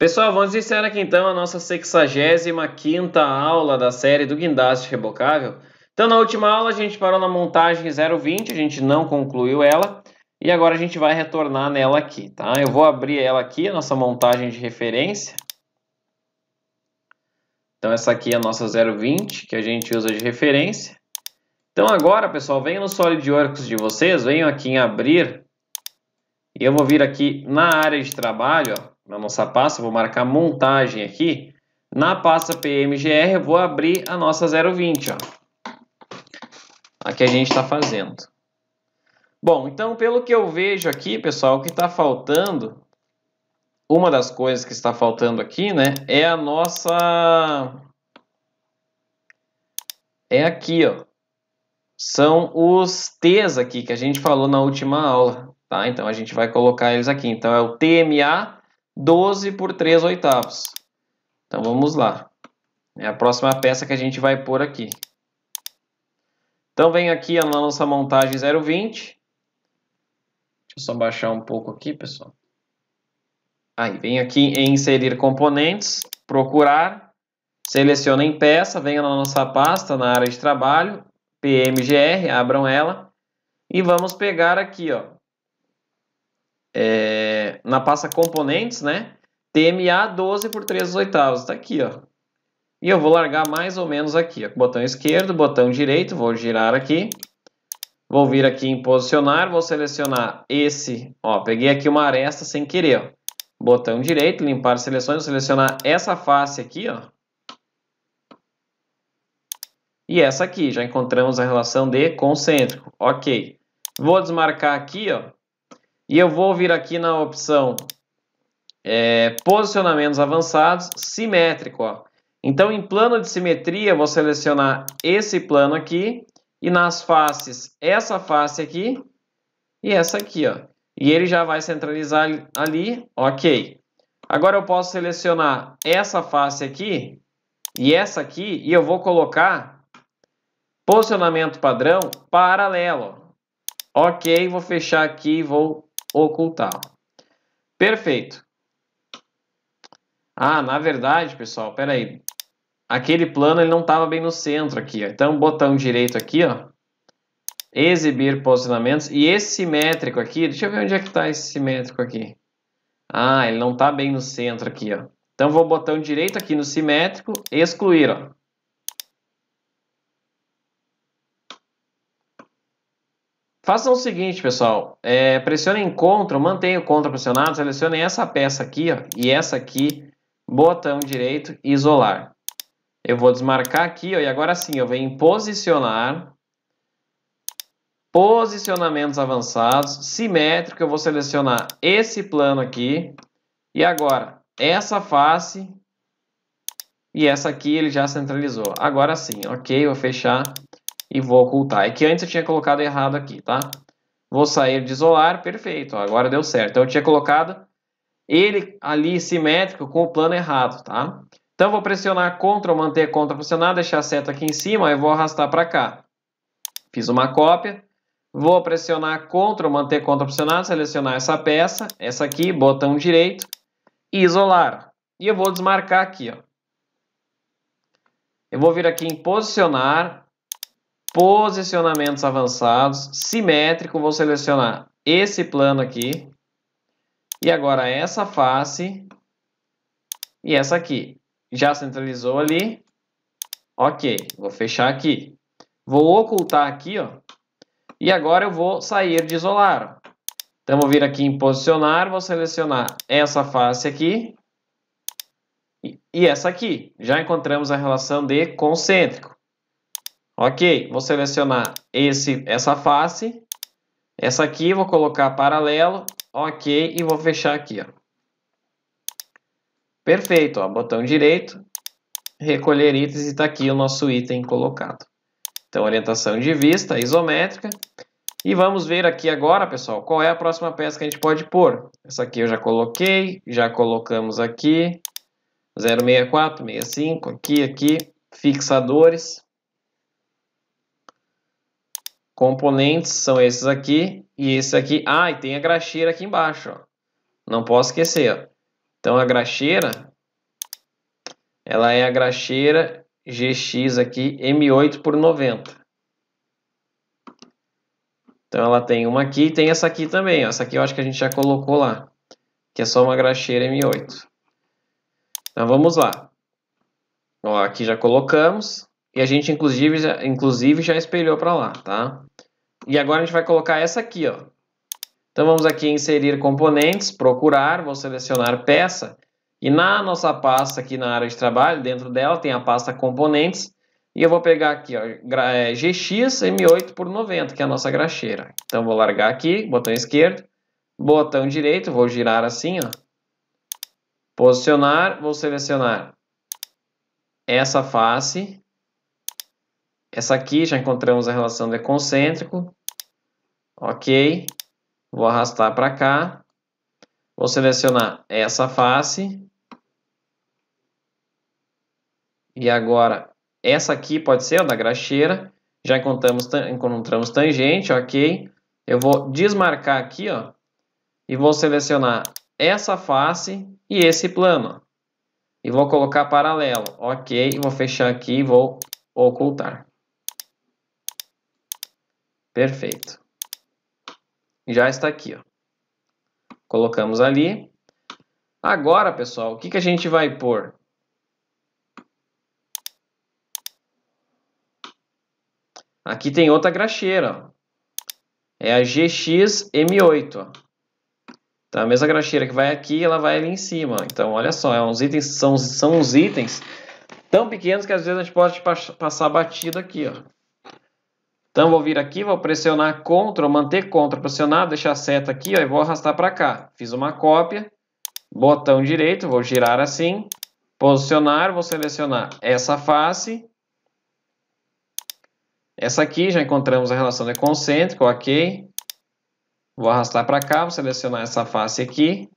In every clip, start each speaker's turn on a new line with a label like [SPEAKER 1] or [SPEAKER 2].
[SPEAKER 1] Pessoal, vamos iniciar aqui então a nossa 65ª aula da série do guindaste rebocável. Então, na última aula a gente parou na montagem 020, a gente não concluiu ela, e agora a gente vai retornar nela aqui, tá? Eu vou abrir ela aqui, a nossa montagem de referência. Então, essa aqui é a nossa 020, que a gente usa de referência. Então, agora, pessoal, venham no sólido de de vocês, venham aqui em abrir, e eu vou vir aqui na área de trabalho, ó, na nossa pasta, vou marcar montagem aqui. Na pasta PMGR eu vou abrir a nossa 020, ó. A a gente está fazendo. Bom, então pelo que eu vejo aqui, pessoal, o que está faltando, uma das coisas que está faltando aqui, né, é a nossa... É aqui, ó. São os T's aqui que a gente falou na última aula, tá? Então a gente vai colocar eles aqui. Então é o TMA 12 por 3 oitavos. Então vamos lá. É a próxima peça que a gente vai pôr aqui. Então vem aqui na nossa montagem 0,20. Deixa eu só baixar um pouco aqui, pessoal. Aí, vem aqui em inserir componentes, procurar, seleciona em peça, venha na nossa pasta, na área de trabalho, PMGR, abram ela, e vamos pegar aqui, ó, é, na pasta componentes, né? TMA 12 por 3 oitavos, tá aqui, ó. E eu vou largar mais ou menos aqui, ó. Botão esquerdo, botão direito, vou girar aqui. Vou vir aqui em posicionar, vou selecionar esse, ó, peguei aqui uma aresta sem querer, ó. Botão direito, limpar seleções, vou selecionar essa face aqui, ó. E essa aqui, já encontramos a relação de concêntrico, ok. Vou desmarcar aqui, ó, e eu vou vir aqui na opção é, posicionamentos avançados, simétrico. Ó. Então, em plano de simetria, vou selecionar esse plano aqui e nas faces, essa face aqui e essa aqui. Ó. E ele já vai centralizar ali, ok. Agora eu posso selecionar essa face aqui e essa aqui e eu vou colocar posicionamento padrão paralelo. Ok, vou fechar aqui e vou ocultar. Perfeito. Ah, na verdade, pessoal, peraí. Aquele plano ele não estava bem no centro aqui. Ó. Então, botão direito aqui, ó. Exibir posicionamentos. E esse simétrico aqui, deixa eu ver onde é que está esse simétrico aqui. Ah, ele não está bem no centro aqui, ó. Então, vou botão direito aqui no simétrico, excluir, ó. Façam o seguinte, pessoal. É, pressionem contra, mantenham o contra pressionado, selecionem essa peça aqui ó, e essa aqui, botão direito, isolar. Eu vou desmarcar aqui ó, e agora sim eu venho em posicionar, posicionamentos avançados, simétrico, eu vou selecionar esse plano aqui e agora essa face e essa aqui ele já centralizou. Agora sim, ok, vou fechar e vou ocultar. É que antes eu tinha colocado errado aqui, tá? Vou sair de isolar, perfeito, agora deu certo. Então eu tinha colocado ele ali simétrico com o plano errado, tá? Então vou pressionar Ctrl, manter Ctrl pressionado, deixar a seta aqui em cima e vou arrastar para cá. Fiz uma cópia, vou pressionar Ctrl, manter Ctrl pressionado, selecionar essa peça, essa aqui, botão direito, e isolar. E eu vou desmarcar aqui, ó. Eu vou vir aqui em posicionar, posicionamentos avançados, simétrico, vou selecionar esse plano aqui, e agora essa face e essa aqui. Já centralizou ali, ok, vou fechar aqui. Vou ocultar aqui, ó, e agora eu vou sair de isolar. Então vou vir aqui em posicionar, vou selecionar essa face aqui e essa aqui. Já encontramos a relação de concêntrico. Ok, vou selecionar esse, essa face, essa aqui, vou colocar paralelo, ok, e vou fechar aqui, ó. Perfeito, ó, botão direito, recolher itens e está aqui o nosso item colocado. Então, orientação de vista isométrica. E vamos ver aqui agora, pessoal, qual é a próxima peça que a gente pode pôr. Essa aqui eu já coloquei, já colocamos aqui. 064, 65, aqui, aqui. Fixadores. Componentes são esses aqui e esse aqui. Ah, e tem a graxeira aqui embaixo. Ó. Não posso esquecer. Ó. Então a graxeira, ela é a graxeira GX aqui M8 por 90. Então ela tem uma aqui e tem essa aqui também. Ó. Essa aqui eu acho que a gente já colocou lá, que é só uma graxeira M8. Então vamos lá. Ó, aqui já colocamos e a gente inclusive já, inclusive já espelhou para lá, tá? E agora a gente vai colocar essa aqui, ó. Então vamos aqui inserir componentes, procurar, vou selecionar peça. E na nossa pasta aqui na área de trabalho, dentro dela tem a pasta componentes. E eu vou pegar aqui, ó, GX é, M8 por 90, que é a nossa graxeira. Então vou largar aqui, botão esquerdo, botão direito, vou girar assim, ó. Posicionar, vou selecionar essa face essa aqui já encontramos a relação de concêntrico. Ok. Vou arrastar para cá. Vou selecionar essa face. E agora, essa aqui pode ser a da graxeira. Já encontramos, encontramos tangente, ok. Eu vou desmarcar aqui, ó. E vou selecionar essa face e esse plano. E vou colocar paralelo, ok. Vou fechar aqui e vou ocultar. Perfeito. Já está aqui, ó. Colocamos ali. Agora, pessoal, o que, que a gente vai pôr? Aqui tem outra graxeira, ó. É a GXM8, ó. Tá, a mesma graxeira que vai aqui, ela vai ali em cima. Então, olha só, é uns itens, são, são uns itens tão pequenos que às vezes a gente pode passar batido aqui, ó. Então vou vir aqui, vou pressionar CTRL, manter CTRL pressionado, deixar a seta aqui ó, e vou arrastar para cá. Fiz uma cópia, botão direito, vou girar assim, posicionar, vou selecionar essa face, essa aqui, já encontramos a relação de concêntrico, ok. Vou arrastar para cá, vou selecionar essa face aqui.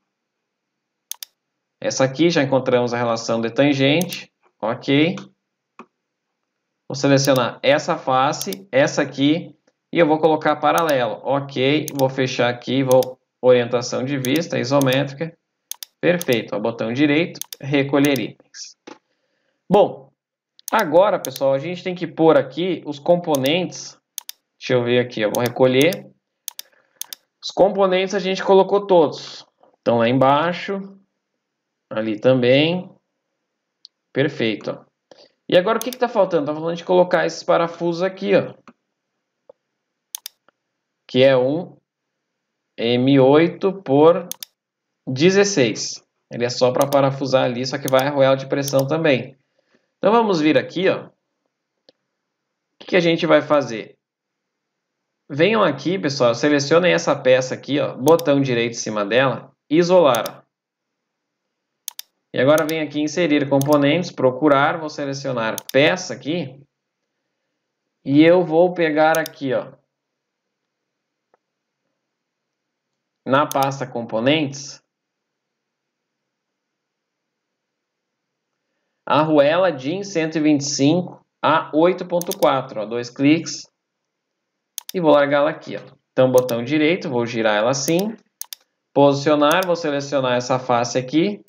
[SPEAKER 1] Essa aqui, já encontramos a relação de tangente, ok. Vou selecionar essa face, essa aqui, e eu vou colocar paralelo. Ok, vou fechar aqui, vou orientação de vista, isométrica. Perfeito, ó, botão direito, recolher itens. Bom, agora, pessoal, a gente tem que pôr aqui os componentes. Deixa eu ver aqui, eu vou recolher. Os componentes a gente colocou todos. Estão lá embaixo, ali também. Perfeito, ó. E agora o que está faltando? Está falando de colocar esses parafusos aqui, ó. Que é um M8 por 16. Ele é só para parafusar ali, só que vai arroial de pressão também. Então vamos vir aqui, ó. O que, que a gente vai fazer? Venham aqui, pessoal, selecionem essa peça aqui, ó, botão direito em cima dela, isolar. E agora vem aqui inserir componentes, procurar, vou selecionar peça aqui. E eu vou pegar aqui, ó, na pasta componentes, a arruela DIN 125 a 8.4, dois cliques, e vou largar ela aqui, ó. Então, botão direito, vou girar ela assim, posicionar, vou selecionar essa face aqui,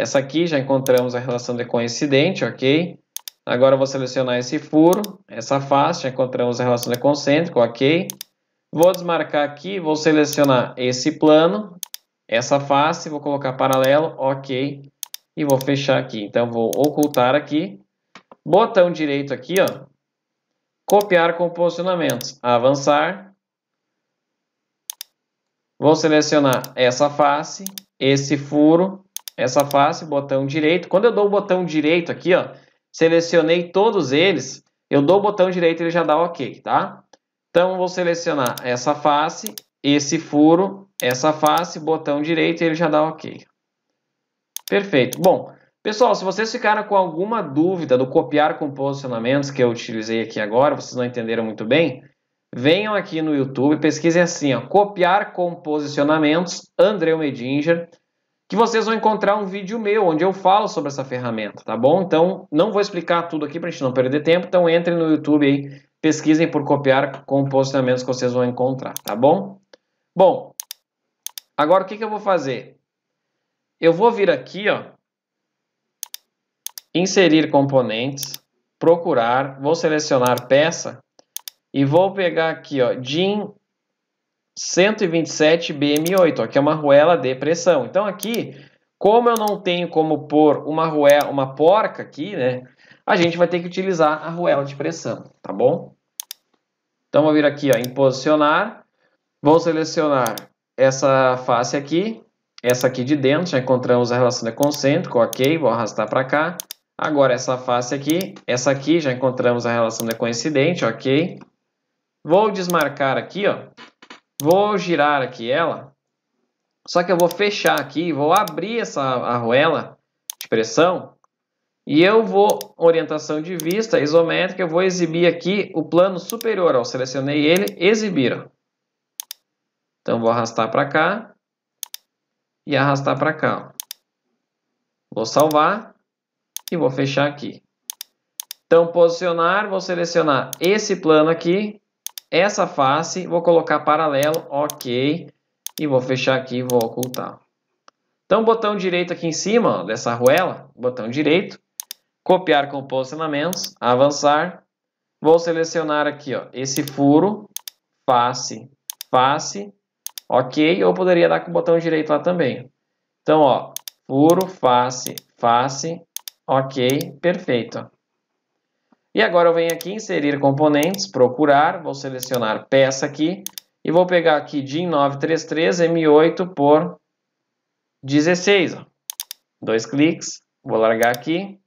[SPEAKER 1] essa aqui já encontramos a relação de coincidente, ok? Agora vou selecionar esse furo, essa face, já encontramos a relação de concêntrico, ok? Vou desmarcar aqui, vou selecionar esse plano, essa face, vou colocar paralelo, ok? E vou fechar aqui. Então, vou ocultar aqui. Botão direito aqui, ó. Copiar com posicionamentos. Avançar. Vou selecionar essa face, esse furo, essa face, botão direito. Quando eu dou o botão direito aqui, ó, selecionei todos eles, eu dou o botão direito e ele já dá OK, tá? Então, vou selecionar essa face, esse furo, essa face, botão direito e ele já dá OK. Perfeito. Bom, pessoal, se vocês ficaram com alguma dúvida do copiar com posicionamentos que eu utilizei aqui agora, vocês não entenderam muito bem, venham aqui no YouTube, pesquisem assim, ó, copiar com posicionamentos, Andreu Medinger, que vocês vão encontrar um vídeo meu onde eu falo sobre essa ferramenta, tá bom? Então, não vou explicar tudo aqui para a gente não perder tempo, então entrem no YouTube aí, pesquisem por copiar com posicionamentos que vocês vão encontrar, tá bom? Bom, agora o que, que eu vou fazer? Eu vou vir aqui, ó, inserir componentes, procurar, vou selecionar peça e vou pegar aqui, ó, Jim 127 BM8, ó, que é uma arruela de pressão. Então aqui, como eu não tenho como pôr uma arruela, uma porca aqui, né? A gente vai ter que utilizar a arruela de pressão, tá bom? Então vou vir aqui ó, em posicionar, vou selecionar essa face aqui, essa aqui de dentro, já encontramos a relação de concêntrico, ok, vou arrastar para cá. Agora essa face aqui, essa aqui já encontramos a relação de coincidente, ok. Vou desmarcar aqui, ó, Vou girar aqui ela. Só que eu vou fechar aqui, vou abrir essa arruela de pressão e eu vou, orientação de vista isométrica, eu vou exibir aqui o plano superior. Ó, selecionei ele, exibir. Ó. Então vou arrastar para cá e arrastar para cá. Ó. Vou salvar e vou fechar aqui. Então posicionar, vou selecionar esse plano aqui essa face, vou colocar paralelo, ok, e vou fechar aqui e vou ocultar. Então, botão direito aqui em cima ó, dessa arruela, botão direito, copiar com posicionamentos, avançar, vou selecionar aqui ó, esse furo, face, face, ok, ou poderia dar com o botão direito lá também. Então, ó, furo, face, face, ok, perfeito. E agora eu venho aqui inserir componentes, procurar, vou selecionar peça aqui e vou pegar aqui DIN 933 M8 por 16. Ó. Dois cliques, vou largar aqui,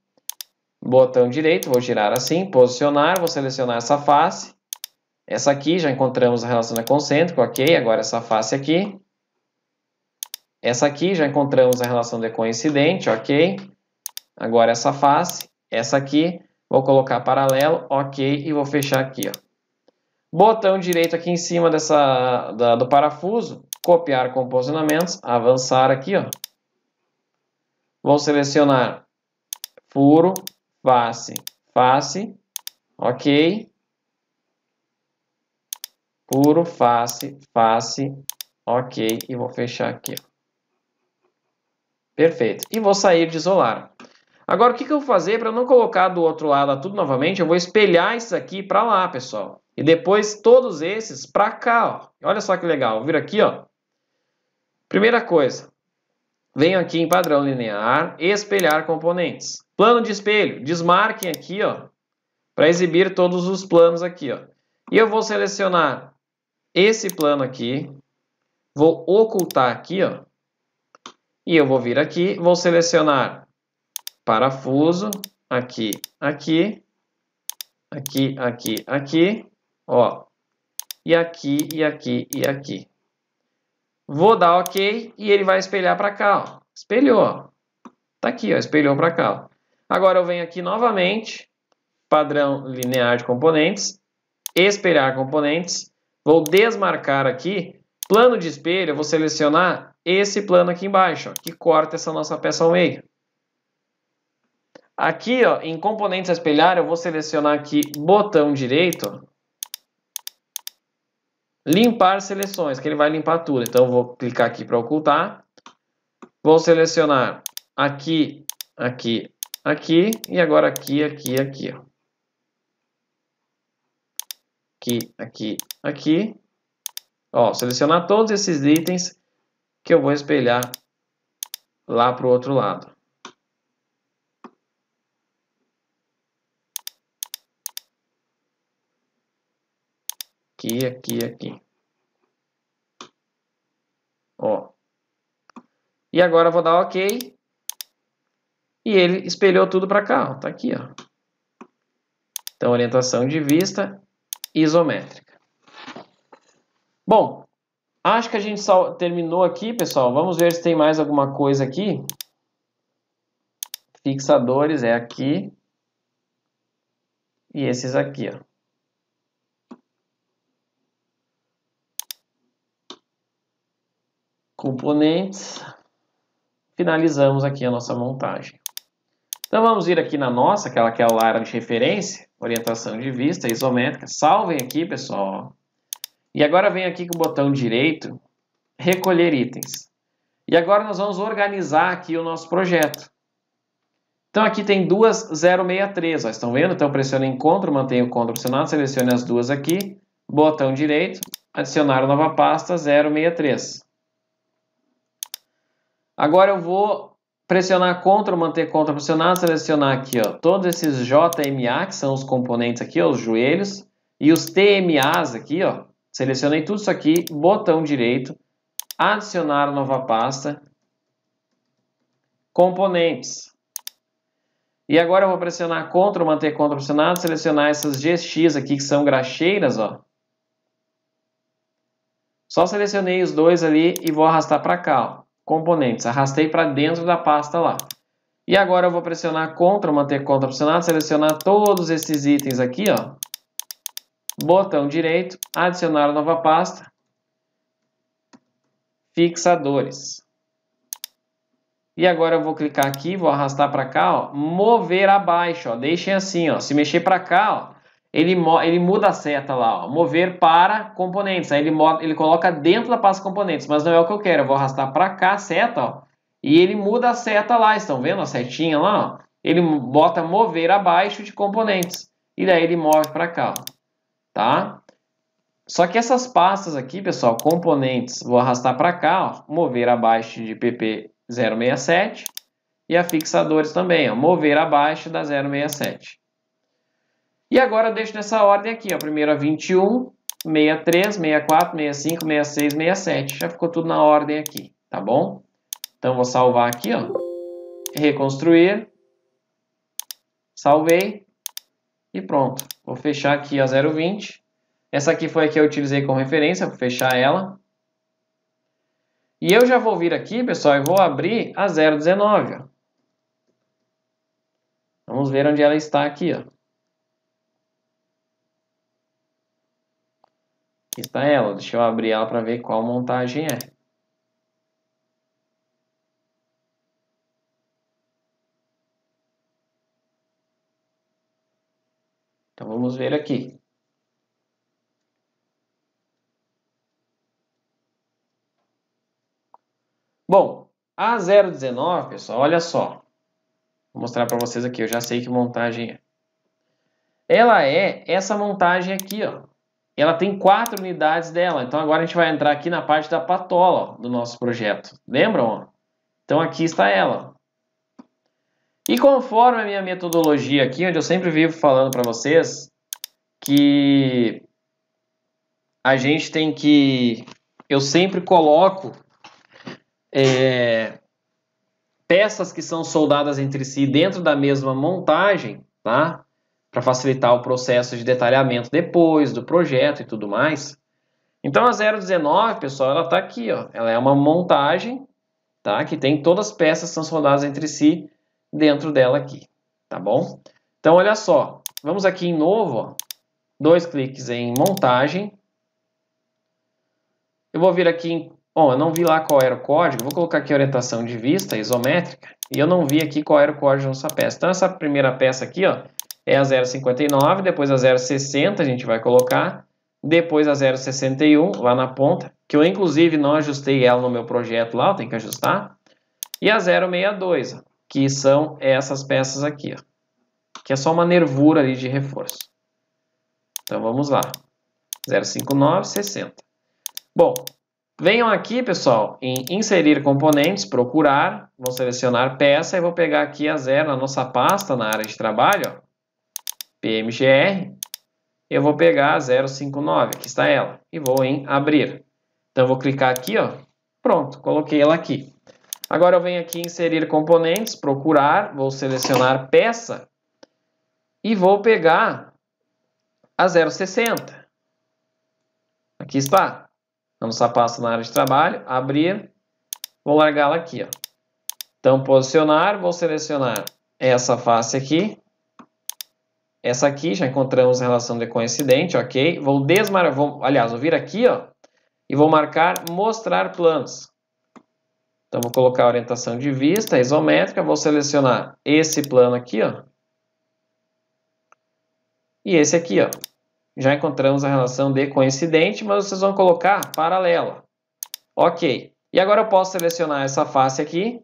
[SPEAKER 1] botão direito, vou girar assim, posicionar, vou selecionar essa face, essa aqui, já encontramos a relação é concêntrica, ok, agora essa face aqui, essa aqui, já encontramos a relação de coincidente, ok, agora essa face, essa aqui, Vou colocar paralelo, ok, e vou fechar aqui. Ó. Botão direito aqui em cima dessa, da, do parafuso, copiar composicionamentos, avançar aqui. Ó. Vou selecionar furo, face, face, ok. Furo, face, face, ok, e vou fechar aqui. Ó. Perfeito. E vou sair de isolar. Agora, o que, que eu vou fazer para não colocar do outro lado tudo novamente? Eu vou espelhar isso aqui para lá, pessoal. E depois todos esses para cá, ó. Olha só que legal. Eu viro aqui, ó. Primeira coisa. Venho aqui em padrão linear, espelhar componentes. Plano de espelho. Desmarquem aqui, ó. Para exibir todos os planos aqui, ó. E eu vou selecionar esse plano aqui. Vou ocultar aqui, ó. E eu vou vir aqui, vou selecionar parafuso, aqui, aqui, aqui, aqui, aqui, ó, e aqui, e aqui, e aqui. Vou dar OK e ele vai espelhar para cá, ó. Espelhou, ó. Tá aqui, ó, espelhou para cá, ó. Agora eu venho aqui novamente, padrão linear de componentes, espelhar componentes, vou desmarcar aqui, plano de espelho, eu vou selecionar esse plano aqui embaixo, ó, que corta essa nossa peça ao meio. Aqui, ó, em componentes a espelhar, eu vou selecionar aqui botão direito, limpar seleções, que ele vai limpar tudo. Então, eu vou clicar aqui para ocultar. Vou selecionar aqui, aqui, aqui, e agora aqui, aqui, aqui, ó. Aqui, aqui, aqui. Ó, selecionar todos esses itens que eu vou espelhar lá para o outro lado. aqui, aqui, aqui. Ó. E agora eu vou dar OK. E ele espelhou tudo para cá, ó, tá aqui, ó. Então, orientação de vista isométrica. Bom, acho que a gente terminou aqui, pessoal. Vamos ver se tem mais alguma coisa aqui. Fixadores é aqui. E esses aqui, ó. componentes, finalizamos aqui a nossa montagem. Então vamos ir aqui na nossa, aquela que é a área de referência, orientação de vista, isométrica, salvem aqui pessoal. E agora vem aqui com o botão direito, recolher itens. E agora nós vamos organizar aqui o nosso projeto. Então aqui tem duas 063, ó, estão vendo? Então pressiona encontro, mantenha o contra pressionado, selecione as duas aqui, botão direito, adicionar nova pasta 063. Agora eu vou pressionar Ctrl, manter Ctrl pressionado, selecionar aqui ó, todos esses JMA, que são os componentes aqui, ó, os joelhos, e os TMAs aqui, ó, selecionei tudo isso aqui, botão direito, adicionar nova pasta, componentes. E agora eu vou pressionar Ctrl, manter Ctrl pressionado, selecionar essas GX aqui, que são graxeiras, ó. Só selecionei os dois ali e vou arrastar para cá, ó componentes. Arrastei para dentro da pasta lá. E agora eu vou pressionar CTRL, manter CTRL pressionado, selecionar todos esses itens aqui, ó. Botão direito, adicionar nova pasta. Fixadores. E agora eu vou clicar aqui, vou arrastar para cá, ó, mover abaixo, ó, deixem assim, ó, se mexer para cá, ó, ele, ele muda a seta lá, ó, mover para componentes. Aí ele, ele coloca dentro da pasta componentes, mas não é o que eu quero. Eu vou arrastar para cá a seta, ó, e ele muda a seta lá. Estão vendo a setinha lá? Ó? Ele bota mover abaixo de componentes. E daí ele move para cá, ó, tá? Só que essas pastas aqui, pessoal, componentes, vou arrastar para cá, ó, mover abaixo de PP067 e a fixadores também, ó, mover abaixo da 067. E agora eu deixo nessa ordem aqui, ó. Primeiro a 21, 63, 64, 65, 66, 67. Já ficou tudo na ordem aqui, tá bom? Então vou salvar aqui, ó. Reconstruir. Salvei. E pronto. Vou fechar aqui a 0,20. Essa aqui foi a que eu utilizei como referência, vou fechar ela. E eu já vou vir aqui, pessoal, e vou abrir a 0,19. Vamos ver onde ela está aqui, ó. Aqui está ela. Deixa eu abrir ela para ver qual montagem é. Então vamos ver aqui. Bom, a 019, pessoal, olha só. Vou mostrar para vocês aqui, eu já sei que montagem é. Ela é essa montagem aqui, ó ela tem quatro unidades dela. Então agora a gente vai entrar aqui na parte da patola do nosso projeto. Lembram? Então aqui está ela. E conforme a minha metodologia aqui, onde eu sempre vivo falando para vocês que a gente tem que. Eu sempre coloco é, peças que são soldadas entre si dentro da mesma montagem, tá? para facilitar o processo de detalhamento depois do projeto e tudo mais. Então a 019, pessoal, ela está aqui, ó. ela é uma montagem tá? que tem todas as peças transformadas entre si dentro dela aqui, tá bom? Então olha só, vamos aqui em novo, ó. dois cliques em montagem. Eu vou vir aqui em Bom, eu não vi lá qual era o código, vou colocar aqui orientação de vista isométrica, e eu não vi aqui qual era o código dessa peça. Então essa primeira peça aqui, ó, é a 0,59, depois a 0,60 a gente vai colocar, depois a 0,61 lá na ponta, que eu inclusive não ajustei ela no meu projeto lá, tem que ajustar, e a 0,62, que são essas peças aqui, ó, que é só uma nervura ali de reforço. Então vamos lá, 0,59, 60. Bom, venham aqui, pessoal, em inserir componentes, procurar, vou selecionar peça e vou pegar aqui a zero na nossa pasta, na área de trabalho, ó, PMGR, eu vou pegar a 059, aqui está ela, e vou em abrir. Então, vou clicar aqui, ó, pronto, coloquei ela aqui. Agora eu venho aqui em inserir componentes, procurar, vou selecionar peça e vou pegar a 060. Aqui está. Vamos só passo na área de trabalho, abrir, vou largá-la aqui. Ó. Então posicionar, vou selecionar essa face aqui, essa aqui, já encontramos a relação de coincidente, ok? Vou desmarcar, vou, aliás, vou vir aqui, ó, e vou marcar mostrar planos. Então, vou colocar a orientação de vista isométrica, vou selecionar esse plano aqui, ó, e esse aqui, ó. Já encontramos a relação de coincidente, mas vocês vão colocar paralela. Ok. E agora eu posso selecionar essa face aqui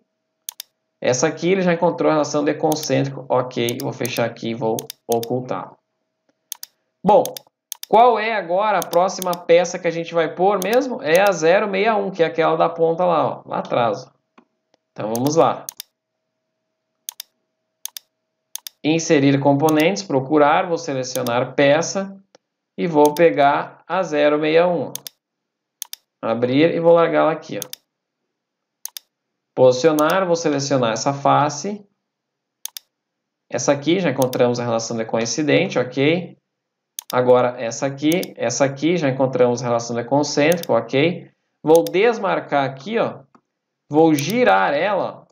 [SPEAKER 1] essa aqui ele já encontrou a relação de concêntrico. Ok, vou fechar aqui e vou ocultar. Bom, qual é agora a próxima peça que a gente vai pôr mesmo? É a 061, que é aquela da ponta lá, ó, lá atrás. Então vamos lá. Inserir componentes, procurar, vou selecionar peça e vou pegar a 061. Abrir e vou largar ela aqui, ó. Posicionar, vou selecionar essa face. Essa aqui, já encontramos a relação de coincidente, ok? Agora, essa aqui, essa aqui, já encontramos a relação de concêntrico, ok? Vou desmarcar aqui, ó. Vou girar ela,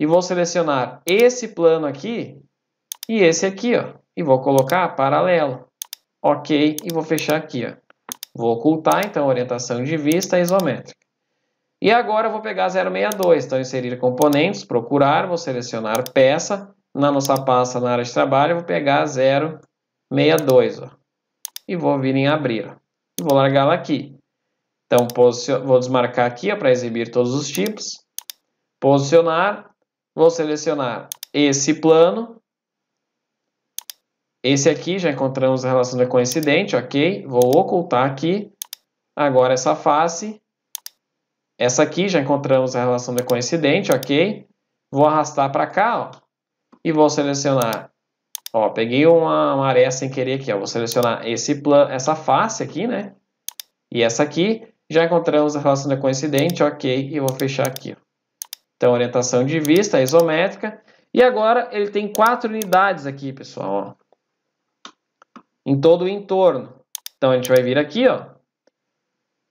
[SPEAKER 1] E vou selecionar esse plano aqui e esse aqui, ó. E vou colocar paralelo. Ok, e vou fechar aqui, ó. Vou ocultar, então, orientação de vista isométrica. E agora eu vou pegar 062, então inserir componentes, procurar, vou selecionar peça, na nossa pasta na área de trabalho, eu vou pegar 062, ó, e vou vir em abrir, ó, e vou largá-la aqui. Então, vou desmarcar aqui para exibir todos os tipos, posicionar, vou selecionar esse plano, esse aqui, já encontramos a relação de coincidente, ok, vou ocultar aqui, agora essa face, essa aqui já encontramos a relação decorrência idêntica, ok? Vou arrastar para cá ó, e vou selecionar. Ó, peguei uma, uma sem querer aqui. Ó, vou selecionar esse plan, essa face aqui, né? E essa aqui. Já encontramos a relação decorrência idêntica, ok? E vou fechar aqui. Ó. Então, orientação de vista isométrica. E agora ele tem quatro unidades aqui, pessoal. Ó, em todo o entorno. Então, a gente vai vir aqui, ó.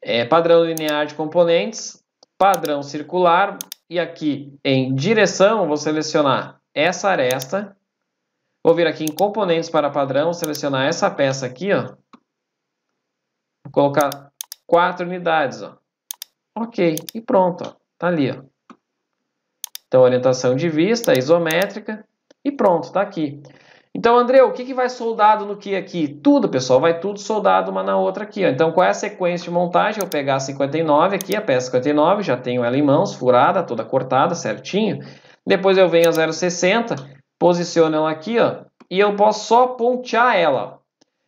[SPEAKER 1] É, padrão linear de componentes, padrão circular e aqui em direção vou selecionar essa aresta. Vou vir aqui em componentes para padrão, selecionar essa peça aqui, ó. Vou colocar quatro unidades, ó. Ok, e pronto, ó. Tá ali, ó. Então, orientação de vista, isométrica e pronto, tá aqui. Então, André, o que, que vai soldado no que aqui? Tudo, pessoal, vai tudo soldado uma na outra aqui. Ó. Então, qual é a sequência de montagem? Eu pegar a 59 aqui, a peça 59, já tenho ela em mãos, furada, toda cortada, certinho. Depois eu venho a 060, posiciono ela aqui, ó, e eu posso só pontear ela.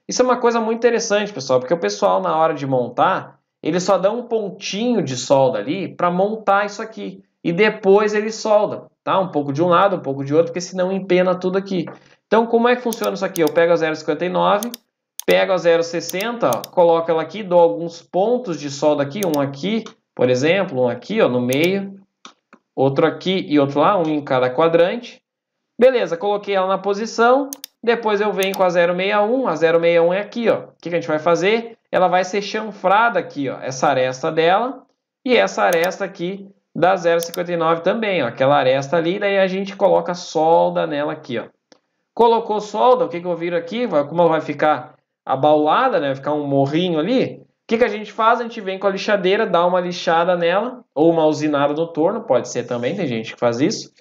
[SPEAKER 1] Isso é uma coisa muito interessante, pessoal, porque o pessoal, na hora de montar, ele só dá um pontinho de solda ali para montar isso aqui. E depois ele solda, tá? Um pouco de um lado, um pouco de outro, porque senão empena tudo aqui. Então, como é que funciona isso aqui? Eu pego a 0,59, pego a 0,60, coloco ela aqui, dou alguns pontos de solda aqui, um aqui, por exemplo, um aqui ó, no meio, outro aqui e outro lá, um em cada quadrante. Beleza, coloquei ela na posição, depois eu venho com a 061, a 061 é aqui, ó. O que, a gente vai fazer? Ela vai ser chanfrada aqui, ó, essa aresta dela e essa aresta aqui da 0,59 também, ó, aquela aresta ali, daí a gente coloca solda nela aqui, ó. Colocou solda, o que, que eu viro aqui? Como ela vai ficar abaulada, né? Vai ficar um morrinho ali. O que, que a gente faz? A gente vem com a lixadeira, dá uma lixada nela, ou uma usinada no torno, pode ser também, tem gente que faz isso.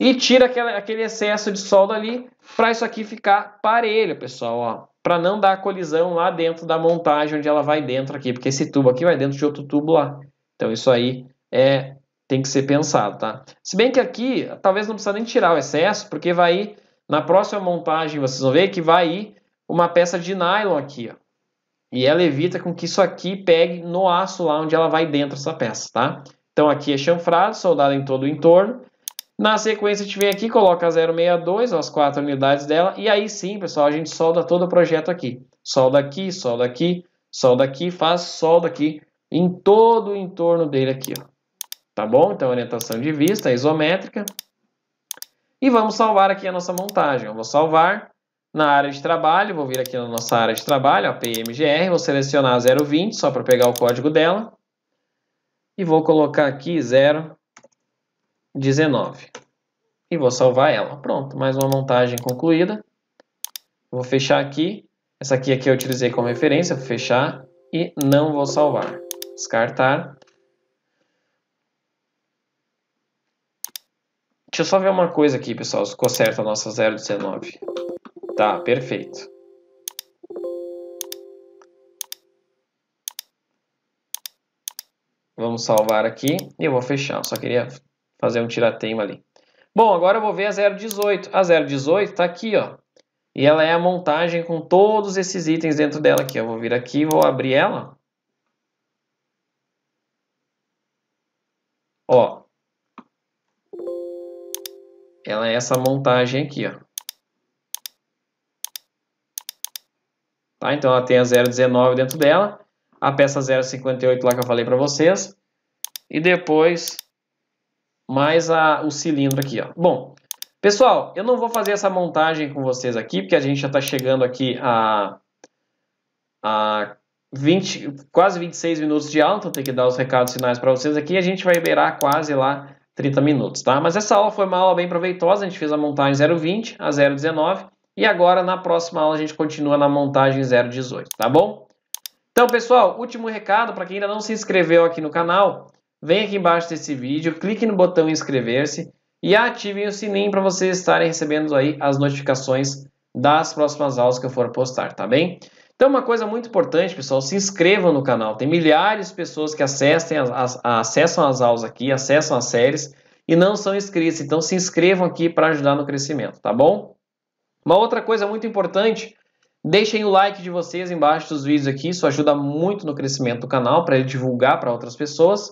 [SPEAKER 1] E tira aquela, aquele excesso de solda ali, para isso aqui ficar parelho, pessoal, ó. Para não dar colisão lá dentro da montagem, onde ela vai dentro aqui, porque esse tubo aqui vai dentro de outro tubo lá. Então isso aí é tem que ser pensado, tá? Se bem que aqui, talvez não precisa nem tirar o excesso, porque vai na próxima montagem, vocês vão ver que vai ir uma peça de nylon aqui, ó. E ela evita com que isso aqui pegue no aço lá onde ela vai dentro essa peça, tá? Então aqui é chanfrado, soldado em todo o entorno. Na sequência a gente vem aqui, coloca 062, ó, as quatro unidades dela. E aí sim, pessoal, a gente solda todo o projeto aqui. Solda aqui, solda aqui, solda aqui, faz solda aqui em todo o entorno dele aqui, ó. Tá bom? Então orientação de vista, isométrica. E vamos salvar aqui a nossa montagem. Eu vou salvar na área de trabalho, vou vir aqui na nossa área de trabalho, a PMGR, vou selecionar 020 só para pegar o código dela. E vou colocar aqui 019. E vou salvar ela. Pronto, mais uma montagem concluída. Vou fechar aqui. Essa aqui, é aqui eu utilizei como referência, vou fechar e não vou salvar. Descartar. Deixa eu só ver uma coisa aqui, pessoal. Ficou certo a nossa 019. Tá, perfeito. Vamos salvar aqui e eu vou fechar. só queria fazer um tiratema ali. Bom, agora eu vou ver a 018. A 018 está aqui, ó. E ela é a montagem com todos esses itens dentro dela aqui. Eu vou vir aqui e vou abrir ela. Ó, ela é essa montagem aqui, ó. Tá? Então ela tem a 0,19 dentro dela, a peça 0,58 lá que eu falei para vocês, e depois mais a, o cilindro aqui. Ó. Bom, pessoal, eu não vou fazer essa montagem com vocês aqui, porque a gente já está chegando aqui a, a 20, quase 26 minutos de aula, então tem que dar os recados finais para vocês aqui, a gente vai beirar quase lá 30 minutos, tá? Mas essa aula foi uma aula bem proveitosa, a gente fez a montagem 0,20 a 0,19 e agora na próxima aula a gente continua na montagem 0,18, tá bom? Então, pessoal, último recado para quem ainda não se inscreveu aqui no canal, vem aqui embaixo desse vídeo, clique no botão inscrever-se e ativem o sininho para vocês estarem recebendo aí as notificações das próximas aulas que eu for postar, tá bem? Então, uma coisa muito importante, pessoal, se inscrevam no canal. Tem milhares de pessoas que acessem, as, acessam as aulas aqui, acessam as séries e não são inscritos. Então, se inscrevam aqui para ajudar no crescimento, tá bom? Uma outra coisa muito importante, deixem o like de vocês embaixo dos vídeos aqui. Isso ajuda muito no crescimento do canal, para ele divulgar para outras pessoas.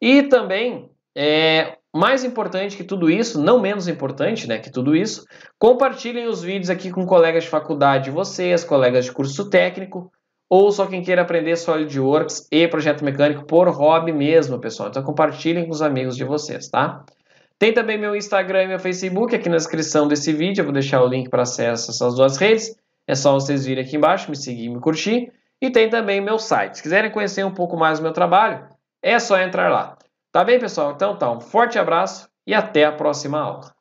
[SPEAKER 1] E também, é, mais importante que tudo isso, não menos importante né, que tudo isso, compartilhem os vídeos aqui com colegas de faculdade de vocês, colegas de curso técnico, ou só quem queira aprender SolidWorks e projeto mecânico por hobby mesmo, pessoal. Então compartilhem com os amigos de vocês, tá? Tem também meu Instagram e meu Facebook aqui na descrição desse vídeo. Eu vou deixar o link para acesso a essas duas redes. É só vocês virem aqui embaixo, me seguir e me curtir. E tem também meu site. Se quiserem conhecer um pouco mais do meu trabalho, é só entrar lá Tá bem, pessoal? Então tá, um forte abraço e até a próxima aula.